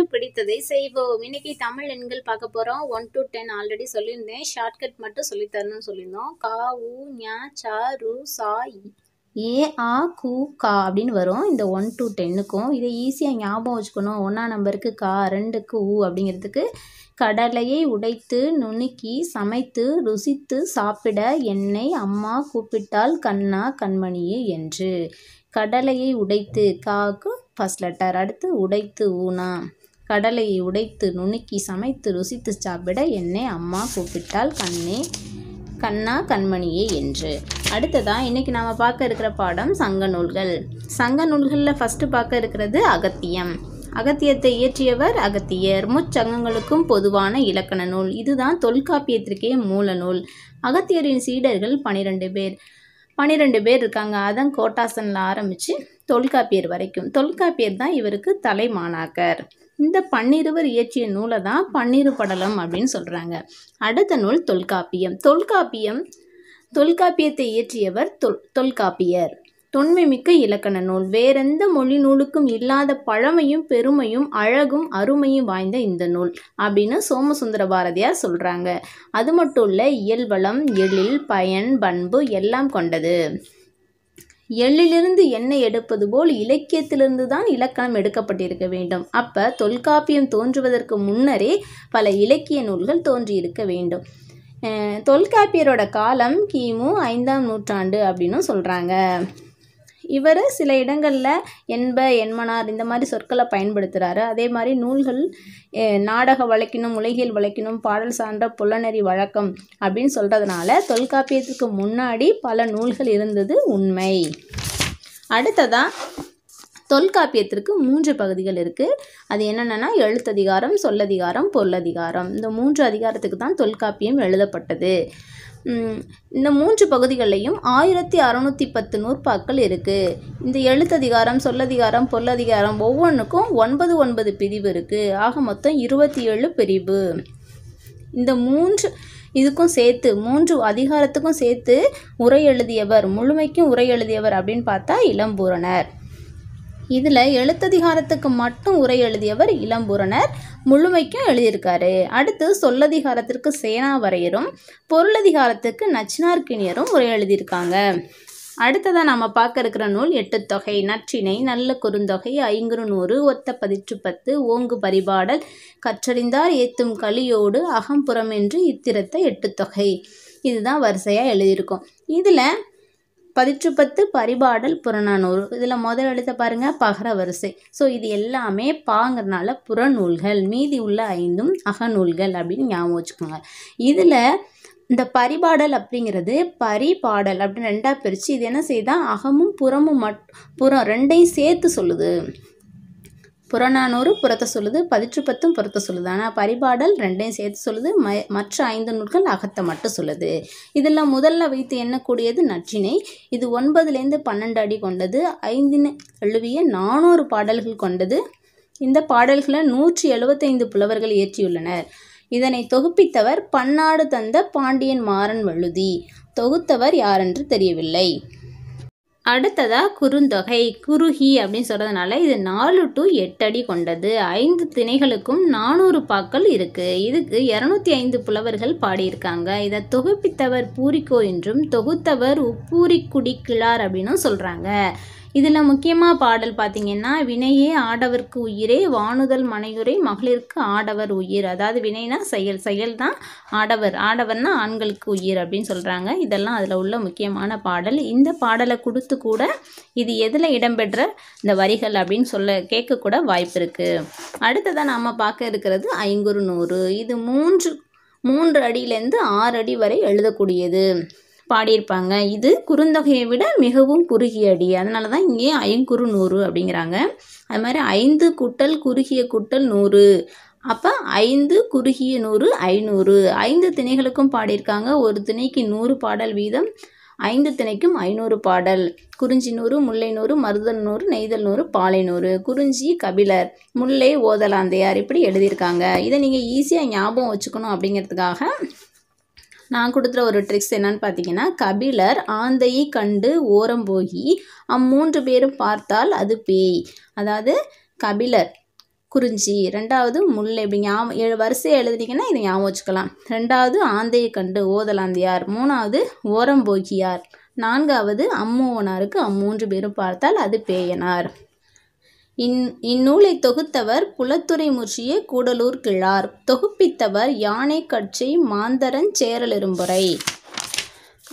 உங்களுக்கு பிடித்ததை செய்வோம் இன்னைக்கு தமிழ் எண்கள் பார்க்க போகிறோம் ஒன் டு டென் ஆல்ரெடி சொல்லியிருந்தேன் ஷார்ட்கட் மட்டும் தரணும்னு சொல்லியிருந்தோம் கா ஊ ஞா சா ரு சா ஏ ஆ கு கா அப்படின்னு வரும் இந்த ஒன் டு டென்னுக்கும் இதை ஈஸியாக ஞாபகம் வச்சுக்கணும் ஒன்றா நம்பருக்கு கா ரெண்டுக்கு ஊ அப்படிங்கிறதுக்கு கடலையை உடைத்து நுணுக்கி சமைத்து ருசித்து சாப்பிட என்னை அம்மா கூப்பிட்டால் கண்ணா கண்மணியே என்று கடலையை உடைத்து காக்கு ஃபஸ்ட் லெட்டர் அடுத்து உடைத்து ஊனா கடலையை உடைத்து நுணுக்கி சமைத்து ருசித்து சாப்பிட என்னை அம்மா கூப்பிட்டால் கண்ணே கண்ணா கண்மணியே என்று அடுத்ததாக இன்றைக்கி நாம் பார்க்க இருக்கிற பாடம் சங்க நூல்கள் சங்க நூல்களில் ஃபஸ்ட்டு பார்க்க இருக்கிறது அகத்தியம் அகத்தியத்தை இயற்றியவர் அகத்தியர் முச்சங்கங்களுக்கும் பொதுவான இலக்கண நூல் இதுதான் தொல்காப்பியத்திற்கே மூல நூல் அகத்தியரின் சீடர்கள் பனிரெண்டு பேர் பனிரெண்டு பேர் இருக்காங்க அதன் கோட்டாசனில் ஆரம்பித்து தொல்காப்பியர் வரைக்கும் தொல்காப்பியர் தான் இவருக்கு தலைமாணாக்கர் இந்த பன்னிருவர் இயற்றிய நூலை தான் பன்னிரு படலம் அப்படின்னு சொல்கிறாங்க அடுத்த நூல் தொல்காப்பியம் தொல்காப்பியம் தொல்காப்பியத்தை இயற்றியவர் தொல் தொல்காப்பியர் தொன்மை மிக்க இலக்கண நூல் வேறெந்த மொழி நூலுக்கும் இல்லாத பழமையும் பெருமையும் அழகும் அருமையும் வாய்ந்த இந்த நூல் அப்படின்னு சோமசுந்தர பாரதியார் சொல்கிறாங்க அது மட்டும் இல்லை இயல்வளம் எழில் பயன் பண்பு எல்லாம் கொண்டது எள்ளிலிருந்து எண்ணெய் எடுப்பது போல் இலக்கியத்திலிருந்து தான் இலக்கணம் எடுக்கப்பட்டிருக்க வேண்டும் அப்ப தொல்காப்பியம் தோன்றுவதற்கு முன்னரே பல இலக்கிய நூல்கள் தோன்றியிருக்க வேண்டும் தொல்காப்பியரோட காலம் கிமு ஐந்தாம் நூற்றாண்டு அப்படின்னு சொல்கிறாங்க இவர் சில இடங்களில் என்ப என்மனார் இந்த மாதிரி சொற்களை பயன்படுத்துகிறாரு அதே மாதிரி நூல்கள் நாடக வழக்கினும் உலகியல் வழக்கினும் பாடல் சார்ந்த புலனறி வழக்கம் அப்படின்னு சொல்கிறதுனால தொல்காப்பியத்துக்கு முன்னாடி பல நூல்கள் இருந்தது உண்மை அடுத்ததாக தொல்காப்பியத்திற்கு மூன்று பகுதிகள் இருக்குது அது என்னென்னா எழுத்ததிகாரம் சொல்லதிகாரம் பொருளதிகாரம் இந்த மூன்று அதிகாரத்துக்கு தான் தொல்காப்பியம் எழுதப்பட்டது இந்த மூன்று பகுதிகளையும் ஆயிரத்தி அறநூற்றி பத்து நூற்பாக்கள் இருக்குது இந்த எழுத்ததிகாரம் சொல்லதிகாரம் பொருளதிகாரம் ஒவ்வொன்றுக்கும் ஒன்பது ஒன்பது பிரிவு இருக்குது ஆக மொத்தம் இருபத்தி ஏழு பிரிவு இந்த மூன்று இதுக்கும் சேர்த்து மூன்று அதிகாரத்துக்கும் சேர்த்து உரை எழுதியவர் முழுமைக்கும் உரை எழுதியவர் அப்படின்னு பார்த்தா இளம்பூரணர் இதில் எழுத்ததிகாரத்துக்கு மட்டும் உரை எழுதியவர் இளம்பூரணர் முழுமைக்கும் எழுதியிருக்காரு அடுத்து சொல்லதிகாரத்திற்கு சேனாவரையரும் பொருளதிகாரத்துக்கு நச்சினார்கிணியரும் உரை எழுதியிருக்காங்க அடுத்ததாக நம்ம பார்க்க இருக்கிற நூல் எட்டுத்தொகை நற்றினை நல்ல குறுந்தொகை ஐங்குறு நூறு ஒத்த பதிற்று பத்து ஓங்கு பரிபாடல் கற்றறிந்தார் ஏத்தும் களியோடு அகம்புறம் என்று இத்திரத்த எட்டுத்தொகை இதுதான் வரிசையாக எழுதியிருக்கோம் இதில் பதிற்று பத்து பரிபாடல் புறநானூறு இதில் முதல் எழுத்த பாருங்கள் பகர வரிசை ஸோ இது எல்லாமே பாங்கிறதுனால புறநூல்கள் மீதி உள்ள ஐந்தும் அகநூல்கள் அப்படின்னு ஞாபகம் வச்சுக்கோங்க இதில் இந்த பரிபாடல் அப்படிங்கிறது பரிபாடல் அப்படின்னு ரெண்டாக பிரித்து இது என்ன செய்தால் அகமும் புறமும் மட் புறம் ரெண்டையும் சேர்த்து சொல்லுது புறநானூறு புறத்த சொல்லுது பதிற்று பத்தும் புறத்த சொல்லுது ஆனால் பரிபாடல் ரெண்டையும் சேர்த்து சொல்லுது ம மற்ற ஐந்து நூல்கள் அகத்தை மட்டும் சொல்லுது இதெல்லாம் முதல்ல வைத்து எண்ணக்கூடியது நச்சினை இது ஒன்பதுலேருந்து பன்னெண்டு அடி கொண்டது ஐந்தின எழுவிய நானூறு பாடல்கள் கொண்டது இந்த பாடல்களை நூற்றி எழுபத்தைந்து புலவர்கள் இயற்றியுள்ளனர் இதனை தொகுப்பித்தவர் பன்னாடு தந்த பாண்டியன் மாறன் வழுதி தொகுத்தவர் யாரென்று தெரியவில்லை அடுத்ததாக குறுந்தொகை குறுகி அப்படின்னு சொல்கிறதுனால இது நாலு டு எட்டு அடி கொண்டது ஐந்து திணைகளுக்கும் நானூறு பாக்கள் இருக்குது இதுக்கு இரநூத்தி ஐந்து புலவர்கள் பாடியிருக்காங்க இதை தொகுப்பித்தவர் பூரிக்கோ என்றும் தொகுத்தவர் உப்பூரிக்குடி குடிக்கிழார் அப்படின்னும் சொல்கிறாங்க இதில் முக்கியமாக பாடல் பார்த்தீங்கன்னா வினையே ஆடவர்க்கு உயிரே வானுதல் மனையுரை மகளிருக்கு ஆடவர் உயிர் அதாவது வினைனா செயல் செயல் தான் ஆடவர் ஆடவர்னா ஆண்களுக்கு உயிர் அப்படின்னு சொல்கிறாங்க இதெல்லாம் அதில் உள்ள முக்கியமான பாடல் இந்த பாடலை கொடுத்து கூட இது எதில் இடம்பெற்ற இந்த வரிகள் அப்படின்னு சொல்ல கேட்கக்கூட வாய்ப்பு இருக்குது அடுத்ததாக நாம் பார்க்க இருக்கிறது ஐங்குறு நூறு இது மூன்று மூன்று அடியிலேருந்து ஆறு அடி வரை எழுதக்கூடியது பாடியிருப்பாங்க இது குறுந்தொகையை விட மிகவும் குறுகிய அடி அதனால தான் இங்கே ஐங்குறு நூறு அப்படிங்கிறாங்க அது மாதிரி ஐந்து குட்டல் குறுகிய குட்டல் நூறு அப்போ ஐந்து குறுகிய நூறு ஐநூறு ஐந்து திணைகளுக்கும் பாடியிருக்காங்க ஒரு திணைக்கு நூறு பாடல் வீதம் ஐந்து திணைக்கும் ஐநூறு பாடல் குறிஞ்சி நூறு முல்லை நூறு மருதல் நூறு நெய்தல் நூறு பாலை நூறு குறிஞ்சி கபிலர் முல்லை ஓதலாந்தையார் இப்படி எழுதியிருக்காங்க இதை நீங்கள் ஈஸியாக ஞாபகம் வச்சுக்கணும் அப்படிங்கிறதுக்காக நான் கொடுத்துற ஒரு ட்ரிக்ஸ் என்னன்னு பார்த்தீங்கன்னா கபிலர் ஆந்தையை கண்டு ஓரம் போகி அம்மூன்று பேரும் பார்த்தால் அது பேய் அதாவது கபிலர் குறிஞ்சி ரெண்டாவது முல்லை இப்படி ஞாபகம் வரிசையை எழுதுனீங்கன்னா இதை ஞாபகம் வச்சுக்கலாம் ரெண்டாவது ஆந்தையை கண்டு ஓதலாந்தியார் மூணாவது ஓரம் போகியார் நான்காவது அம்மூவனாருக்கு அம்மூன்று பேரும் பார்த்தால் அது பேயனார் இந் இந்நூலை தொகுத்தவர் புலத்துறை முற்றிய கூடலூர் கிழார் தொகுப்பித்தவர் யானை கட்சி மாந்தரன் சேரலெரும்புரை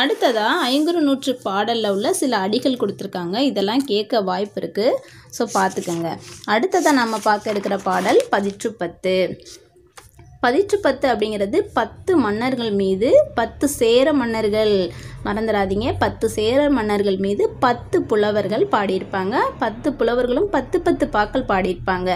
அடுத்ததாக ஐங்குறு நூற்று பாடலில் உள்ள சில அடிகள் கொடுத்துருக்காங்க இதெல்லாம் கேட்க வாய்ப்பு இருக்குது ஸோ பார்த்துக்கோங்க அடுத்ததாக நம்ம பார்க்க இருக்கிற பாடல் பதிற்று பத்து பதிற்று பத்து அப்படிங்கிறது பத்து மன்னர்கள் மீது பத்து சேர மன்னர்கள் மறந்துடாதீங்க பத்து சேர மன்னர்கள் மீது பத்து புலவர்கள் பாடியிருப்பாங்க பத்து புலவர்களும் பத்து பத்து பாக்கள் பாடியிருப்பாங்க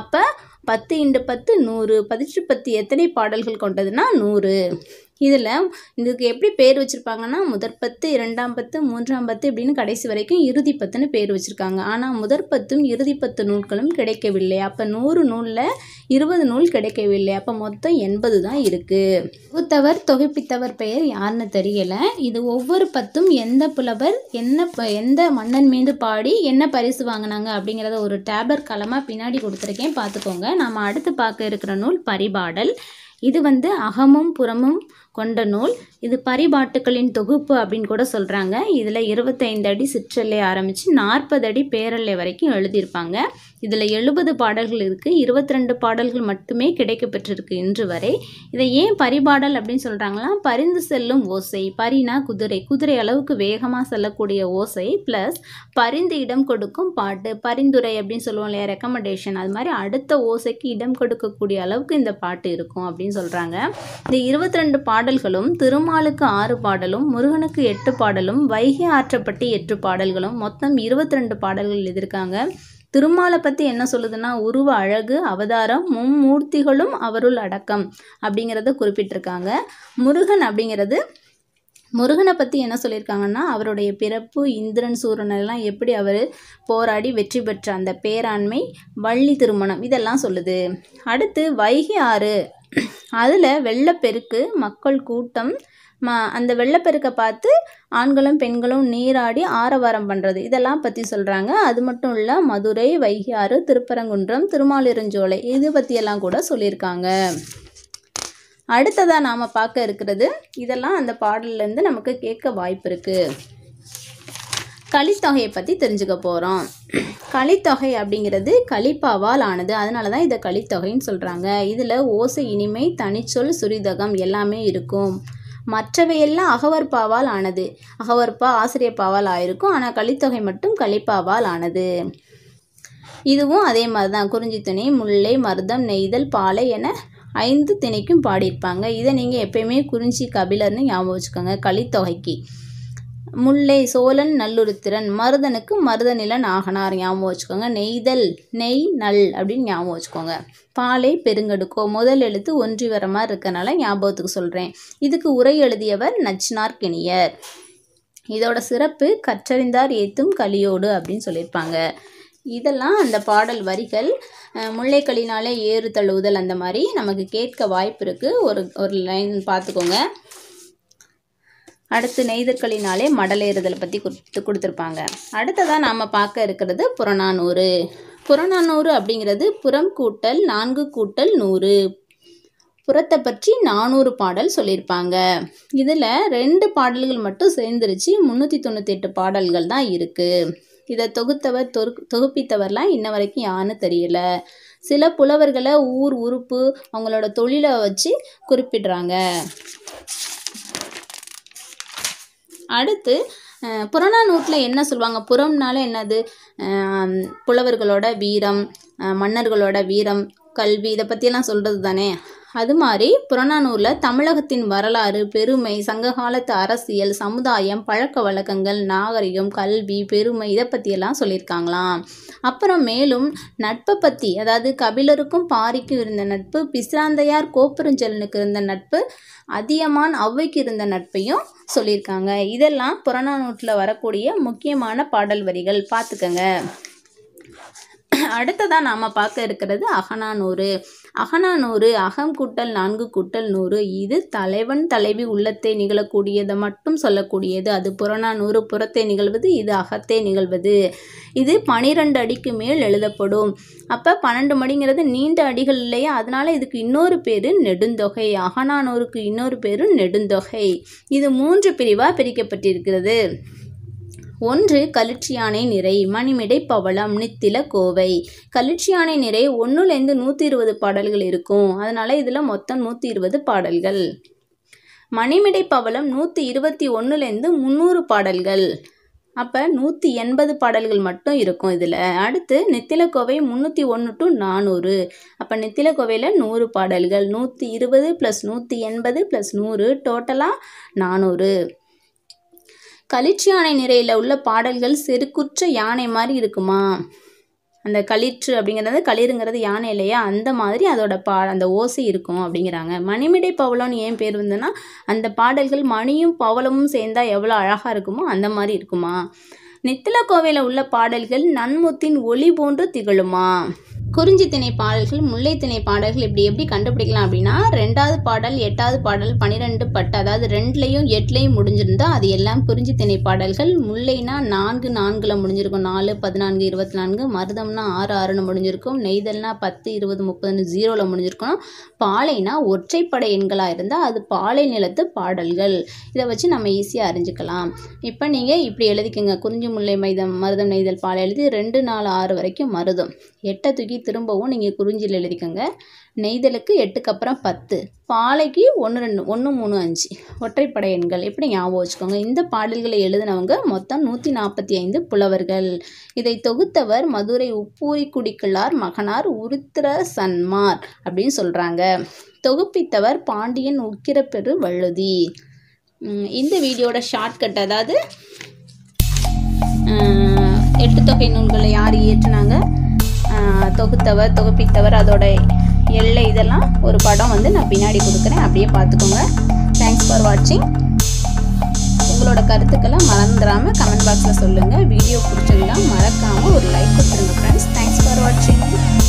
அப்போ பத்து இண்டு பத்து நூறு பதிற்று பத்து எத்தனை பாடல்கள் கொண்டதுன்னா நூறு இதில் இதுக்கு எப்படி பேர் வச்சுருப்பாங்கன்னா முதற் பத்து இரண்டாம் பத்து மூன்றாம் பத்து இப்படின்னு கடைசி வரைக்கும் இறுதி பத்துன்னு பேர் வச்சுருக்காங்க ஆனால் முதற் பத்தும் இறுதி பத்து நூல்களும் கிடைக்கவில்லை அப்போ நூறு நூலில் இருபது நூல் கிடைக்கவில்லை அப்போ மொத்தம் எண்பது தான் இருக்குது தொகுத்தவர் தொகுப்பித்தவர் பெயர் யாருன்னு தெரியலை இது ஒவ்வொரு பத்தும் எந்த புலவர் என்ன எந்த மன்னன் மீது பாடி என்ன பரிசு வாங்கினாங்க அப்படிங்கிறத ஒரு டேபர் களமாக பின்னாடி கொடுத்துருக்கேன் பார்த்துக்கோங்க நாம் அடுத்து பார்க்க இருக்கிற நூல் பரிபாடல் இது வந்து அகமும் புறமும் கொண்ட நூல் இது பரிபாட்டுகளின் தொகுப்பு அப்படின்னு கூட சொல்கிறாங்க இதில் இருபத்தைந்து அடி சிற்றல்லை ஆரம்பித்து நாற்பது அடி பேரல்லை வரைக்கும் எழுதியிருப்பாங்க இதில் எழுபது பாடல்கள் இருக்குது இருபத்தி ரெண்டு பாடல்கள் மட்டுமே கிடைக்கப்பெற்றிருக்கு இன்று வரை இதை ஏன் பரிபாடல் அப்படின்னு சொல்கிறாங்களா பரிந்து செல்லும் ஓசை பரினா குதிரை குதிரை அளவுக்கு வேகமாக செல்லக்கூடிய ஓசை ப்ளஸ் பரிந்து இடம் கொடுக்கும் பாட்டு பரிந்துரை அப்படின்னு சொல்லுவோம் இல்லையா ரெக்கமெண்டேஷன் அது மாதிரி அடுத்த ஓசைக்கு இடம் கொடுக்கக்கூடிய அளவுக்கு இந்த பாட்டு இருக்கும் அப்படின்னு சொல்கிறாங்க இந்த இருபத்தி ரெண்டு பாடல்களும் திருமாலுக்கு ஆறு பாடலும் முருகனுக்கு எட்டு பாடலும் வைகை ஆற்றப்பட்டு எட்டு பாடல்களும் மொத்தம் இருபத்தி ரெண்டு பாடல்கள் எழுதியிருக்காங்க திருமாலை பற்றி என்ன சொல்லுதுன்னா உருவ அழகு அவதாரம் மும்மூர்த்திகளும் அவருள் அடக்கம் அப்படிங்கிறத குறிப்பிட்டிருக்காங்க முருகன் அப்படிங்கிறது முருகனை பற்றி என்ன சொல்லியிருக்காங்கன்னா அவருடைய பிறப்பு இந்திரன் சூரன் எல்லாம் எப்படி அவர் போராடி வெற்றி பெற்ற அந்த பேராண்மை வள்ளி திருமணம் இதெல்லாம் சொல்லுது அடுத்து வைகை ஆறு அதில் வெள்ளப்பெருக்கு மக்கள் கூட்டம் ம அந்த வெள்ளப்பெருக்கை பார்த்து ஆண்களும் பெண்களும் நீராடி ஆரவாரம் பண்ணுறது இதெல்லாம் பற்றி சொல்கிறாங்க அது மட்டும் இல்லை மதுரை வைகாறு திருப்பரங்குன்றம் திருமாலிருஞ்சோலை இது பற்றியெல்லாம் கூட சொல்லியிருக்காங்க அடுத்ததாக நாம் பார்க்க இருக்கிறது இதெல்லாம் அந்த பாடல்லேருந்து நமக்கு கேட்க வாய்ப்பு இருக்குது கலித்தொகையை பற்றி தெரிஞ்சுக்க போகிறோம் கலித்தொகை அப்படிங்கிறது கலிப்பாவால் ஆனது அதனால தான் இதை கலித்தொகைன்னு சொல்கிறாங்க இதில் ஓசை இனிமை தனிச்சொல் சுரிதகம் எல்லாமே இருக்கும் மற்றவையெல்லாம் அகவற்பாவால் ஆனது அகவற்பா ஆசிரியப்பாவால் ஆயிருக்கும் ஆனால் கழித்தொகை மட்டும் கழிப்பாவால் ஆனது இதுவும் அதே மாதிரி தான் குறிஞ்சி துணி முல்லை மருதம் நெய்தல் பாலை என ஐந்து திணைக்கும் பாடியிருப்பாங்க இதை நீங்கள் எப்பயுமே குறிஞ்சி கபிலர்னு ஞாபகம் வச்சுக்கோங்க கழித்தொகைக்கு முல்லை சோழன் நல்லுருத்திரன் மருதனுக்கு மருதநிலன் ஆகனார் ஞாபகம் வச்சுக்கோங்க நெய்தல் நெய் நல் அப்படின்னு ஞாபகம் வச்சுக்கோங்க பாலை பெருங்கடுக்கோ முதல் எழுத்து ஒன்றி வர மாதிரி இருக்கனால ஞாபகத்துக்கு சொல்கிறேன் இதுக்கு உரை எழுதியவர் நச்சினார் கிணியர் இதோட சிறப்பு கற்றறிந்தார் ஏத்தும் கலியோடு அப்படின்னு சொல்லியிருப்பாங்க இதெல்லாம் அந்த பாடல் வரிகள் முல்லைக்களினாலே ஏறு தழுவுதல் அந்த மாதிரி நமக்கு கேட்க வாய்ப்பு இருக்குது ஒரு ஒரு லைன் பார்த்துக்கோங்க அடுத்து நெய்தர்களினாலே மடலேறுதலை பற்றி கொடுத்து கொடுத்துருப்பாங்க அடுத்ததாக நாம் பார்க்க இருக்கிறது புறநானூறு புறநானூறு அப்படிங்கிறது புறம் கூட்டல் நான்கு கூட்டல் நூறு புறத்தை பற்றி நானூறு பாடல் சொல்லியிருப்பாங்க இதில் ரெண்டு பாடல்கள் மட்டும் சேர்ந்துருச்சு முந்நூற்றி தொண்ணூற்றி எட்டு பாடல்கள் தான் இருக்குது இதை தொகுத்தவர் தொகு தொகுப்பித்தவர்லாம் இன்ன வரைக்கும் யாருன்னு தெரியல சில புலவர்களை ஊர் உறுப்பு அவங்களோட தொழிலை வச்சு குறிப்பிடுறாங்க அடுத்து புறநானூற்றில் என்ன சொல்லுவாங்க புறம்னால என்னது புலவர்களோட வீரம் மன்னர்களோட வீரம் கல்வி இதை பற்றியெல்லாம் சொல்கிறது தானே அது மாதிரி புறநானூரில் தமிழகத்தின் வரலாறு பெருமை சங்ககாலத்து அரசியல் சமுதாயம் பழக்க வழக்கங்கள் நாகரிகம் கல்வி பெருமை இதை பற்றியெல்லாம் சொல்லியிருக்காங்களாம் அப்புறம் மேலும் நட்பை பற்றி அதாவது கபிலருக்கும் பாரிக்கும் இருந்த நட்பு பிஸ்ராந்தையார் கோப்பெருஞ்சலனுக்கு இருந்த நட்பு அதியமான் ஔவைக்கு இருந்த நட்பையும் சொல்லியிருக்காங்க இதெல்லாம் புறநானூற்றில் வரக்கூடிய முக்கியமான பாடல் வரிகள் பார்த்துக்கங்க அடுத்ததாக நாம் பார்க்க இருக்கிறது அகனானூறு அகனா நூறு அகம் கூட்டல் நான்கு கூட்டல் நூறு இது தலைவன் தலைவி உள்ளத்தை நிகழக்கூடியதை மட்டும் சொல்லக்கூடியது அது புறநானூறு புறத்தை நிகழ்வது இது அகத்தை நிகழ்வது இது பனிரெண்டு அடிக்கு மேல் எழுதப்படும் அப்போ பன்னெண்டு மணிங்கிறது நீண்ட அடிகள் இல்லையா அதனால் இதுக்கு இன்னொரு பேர் நெடுந்தொகை நூறுக்கு இன்னொரு பேர் நெடுந்தொகை இது மூன்று பிரிவாக பிரிக்கப்பட்டிருக்கிறது ஒன்று கலிற்றியானை நிறை மணிமிடை பவளம் நித்தில கோவை கலிற்றியானை நிறை ஒன்றுலேருந்து நூற்றி இருபது பாடல்கள் இருக்கும் அதனால் இதில் மொத்தம் நூற்றி இருபது பாடல்கள் மணிமிடை பவளம் நூற்றி இருபத்தி ஒன்றுலேருந்து முந்நூறு பாடல்கள் அப்போ நூற்றி எண்பது பாடல்கள் மட்டும் இருக்கும் இதில் அடுத்து நித்திலக்கோவை முந்நூற்றி ஒன்று டு நானூறு அப்போ நித்திலக்கோவையில் நூறு பாடல்கள் நூற்றி இருபது ப்ளஸ் நூற்றி எண்பது ப்ளஸ் நூறு டோட்டலாக நானூறு யானை நிறையில் உள்ள பாடல்கள் செருக்குற்ற யானை மாதிரி இருக்குமா அந்த களிற்று அப்படிங்கிறது களிருங்கிறது யானை இல்லையா அந்த மாதிரி அதோட பா அந்த ஓசை இருக்கும் அப்படிங்கிறாங்க மணிமிடை பவளம்னு ஏன் பேர் வந்ததுன்னா அந்த பாடல்கள் மணியும் பவளமும் சேர்ந்தால் எவ்வளோ அழகாக இருக்குமோ அந்த மாதிரி இருக்குமா நித்தில கோவையில் உள்ள பாடல்கள் நன்முத்தின் ஒளி போன்று திகழுமா குறிஞ்சி திணை பாடல்கள் முல்லை திணை பாடல்கள் இப்படி எப்படி கண்டுபிடிக்கலாம் அப்படின்னா ரெண்டாவது பாடல் எட்டாவது பாடல் பனிரெண்டு பட்டு அதாவது ரெண்டுலையும் எட்டுலையும் முடிஞ்சிருந்தா அது எல்லாம் குறிஞ்சி திணை பாடல்கள் முல்லைனா நான்கு நான்குல முடிஞ்சிருக்கும் நாலு பதினான்கு இருபத்தி நான்கு மருதம்னா ஆறு ஆறுன்னு முடிஞ்சிருக்கும் நெய்தல்னா பத்து இருபது முப்பதுன்னு ஜீரோவில் முடிஞ்சிருக்கும் பாலைனா ஒற்றைப்படை எண்களாக இருந்தால் அது பாலை நிலத்து பாடல்கள் இதை வச்சு நம்ம ஈஸியாக அறிஞ்சிக்கலாம் இப்போ நீங்கள் இப்படி எழுதிக்கோங்க குறிஞ்சி முல்லை மைதம் மருதம் நெய்தல் பாலை எழுதி ரெண்டு நாலு ஆறு வரைக்கும் மருதம் எட்டை தூக்கி திரும்பவும் நீங்கள் குறிஞ்சியில் எழுதிக்கோங்க நெய்தலுக்கு எட்டுக்கு அப்புறம் பத்து பாலைக்கு ஒன்று ரெண்டு ஒன்று மூணு அஞ்சு ஒற்றைப்படை எண்கள் இப்படி ஞாபகம் வச்சுக்கோங்க இந்த பாடல்களை எழுதினவங்க மொத்தம் நூற்றி நாற்பத்தி ஐந்து புலவர்கள் இதை தொகுத்தவர் மதுரை உப்பூரி குடிக்கலார் மகனார் உருத்திர சன்மார் அப்படின்னு சொல்கிறாங்க தொகுப்பித்தவர் பாண்டியன் உக்கிரப்பெரு வழுதி இந்த வீடியோட ஷார்ட்கட் அதாவது எட்டு தொகை நூல்களை யார் இயற்றினாங்க தொகுத்தவர் தொகுப்பித்தவர் அதோட எல்லை இதெல்லாம் ஒரு படம் வந்து நான் பின்னாடி கொடுக்குறேன் அப்படியே பார்த்துக்கோங்க தேங்க்ஸ் ஃபார் வாட்சிங் உங்களோட கருத்துக்கெல்லாம் மறந்துடாமல் கமெண்ட் பாக்ஸில் சொல்லுங்கள் வீடியோ பிடிச்சிருந்தா மறக்காமல் ஒரு லைக் கொடுத்துருங்க ஃப்ரெண்ட்ஸ் தேங்க்ஸ் ஃபார் வாட்சிங்